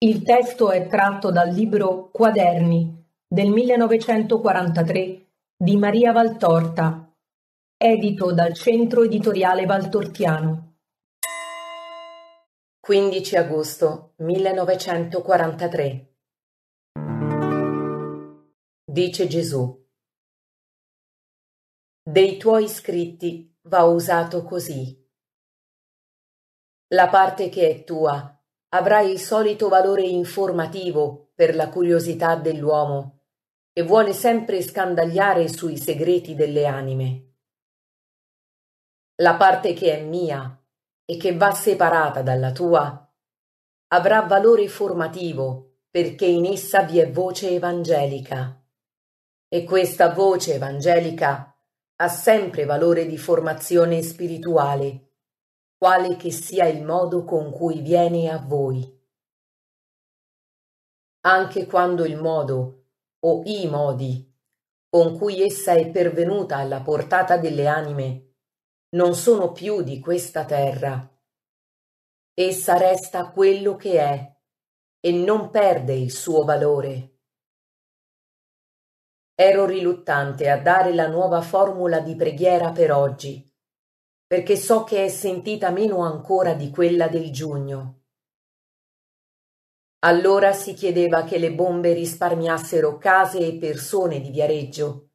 Il testo è tratto dal libro Quaderni del 1943 di Maria Valtorta, edito dal Centro Editoriale Valtortiano. 15 agosto 1943 Dice Gesù Dei tuoi scritti va usato così. La parte che è tua avrà il solito valore informativo per la curiosità dell'uomo e vuole sempre scandagliare sui segreti delle anime. La parte che è mia e che va separata dalla tua avrà valore formativo perché in essa vi è voce evangelica. E questa voce evangelica ha sempre valore di formazione spirituale quale che sia il modo con cui viene a voi. Anche quando il modo o i modi con cui essa è pervenuta alla portata delle anime non sono più di questa terra. Essa resta quello che è e non perde il suo valore. Ero riluttante a dare la nuova formula di preghiera per oggi, perché so che è sentita meno ancora di quella del giugno. Allora si chiedeva che le bombe risparmiassero case e persone di Viareggio.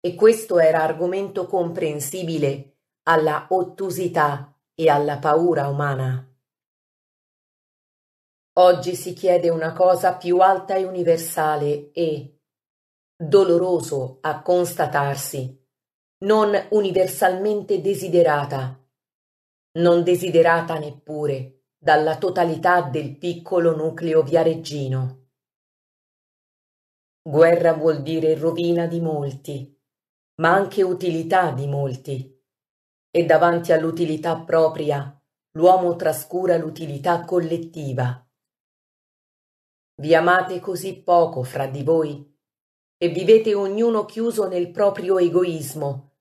E questo era argomento comprensibile alla ottusità e alla paura umana. Oggi si chiede una cosa più alta e universale e, doloroso a constatarsi, non universalmente desiderata, non desiderata neppure dalla totalità del piccolo nucleo viareggino. Guerra vuol dire rovina di molti, ma anche utilità di molti. E davanti all'utilità propria, l'uomo trascura l'utilità collettiva. Vi amate così poco fra di voi e vivete ognuno chiuso nel proprio egoismo,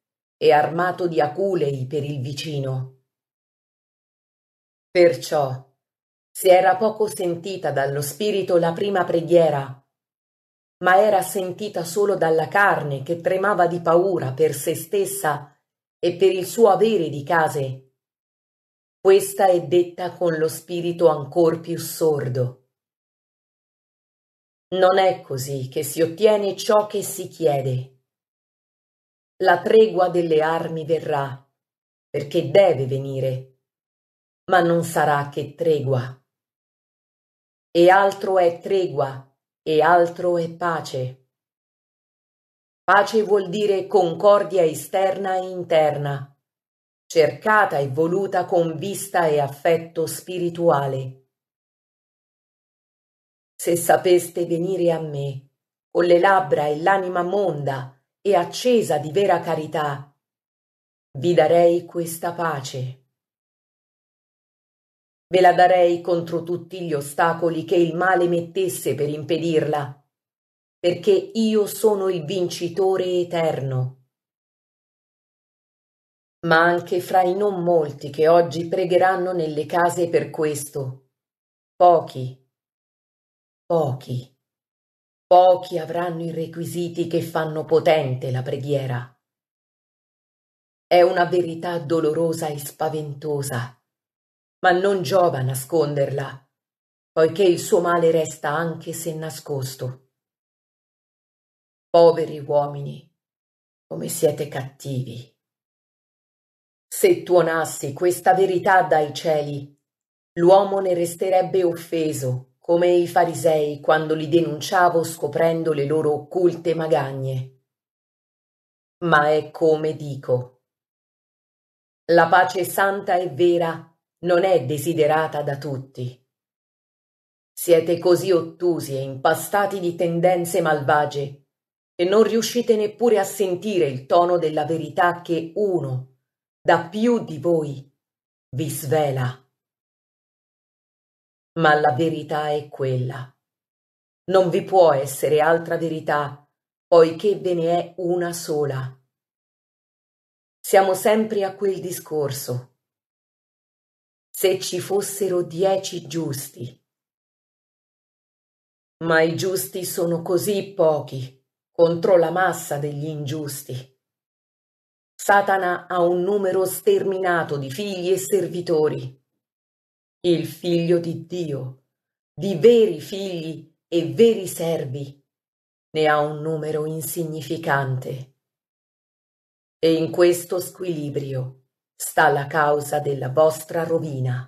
e armato di aculei per il vicino. Perciò se era poco sentita dallo spirito la prima preghiera, ma era sentita solo dalla carne che tremava di paura per se stessa e per il suo avere di case. Questa è detta con lo spirito ancor più sordo. Non è così che si ottiene ciò che si chiede la tregua delle armi verrà, perché deve venire, ma non sarà che tregua. E altro è tregua, e altro è pace. Pace vuol dire concordia esterna e interna, cercata e voluta con vista e affetto spirituale. Se sapeste venire a me, con le labbra e l'anima monda, e accesa di vera carità, vi darei questa pace. Ve la darei contro tutti gli ostacoli che il male mettesse per impedirla, perché io sono il vincitore eterno ma anche fra i non molti che oggi pregheranno nelle case per questo. Pochi, pochi. Pochi avranno i requisiti che fanno potente la preghiera. È una verità dolorosa e spaventosa, ma non giova nasconderla, poiché il suo male resta anche se nascosto. Poveri uomini, come siete cattivi. Se tuonassi questa verità dai cieli, l'uomo ne resterebbe offeso come i farisei quando li denunciavo scoprendo le loro occulte magagne. Ma è come dico. La pace santa e vera non è desiderata da tutti. Siete così ottusi e impastati di tendenze malvagie che non riuscite neppure a sentire il tono della verità che uno, da più di voi, vi svela ma la verità è quella. Non vi può essere altra verità, poiché ve ne è una sola. Siamo sempre a quel discorso. Se ci fossero dieci giusti. Ma i giusti sono così pochi contro la massa degli ingiusti. Satana ha un numero sterminato di figli e servitori il figlio di Dio, di veri figli e veri servi, ne ha un numero insignificante. E in questo squilibrio sta la causa della vostra rovina.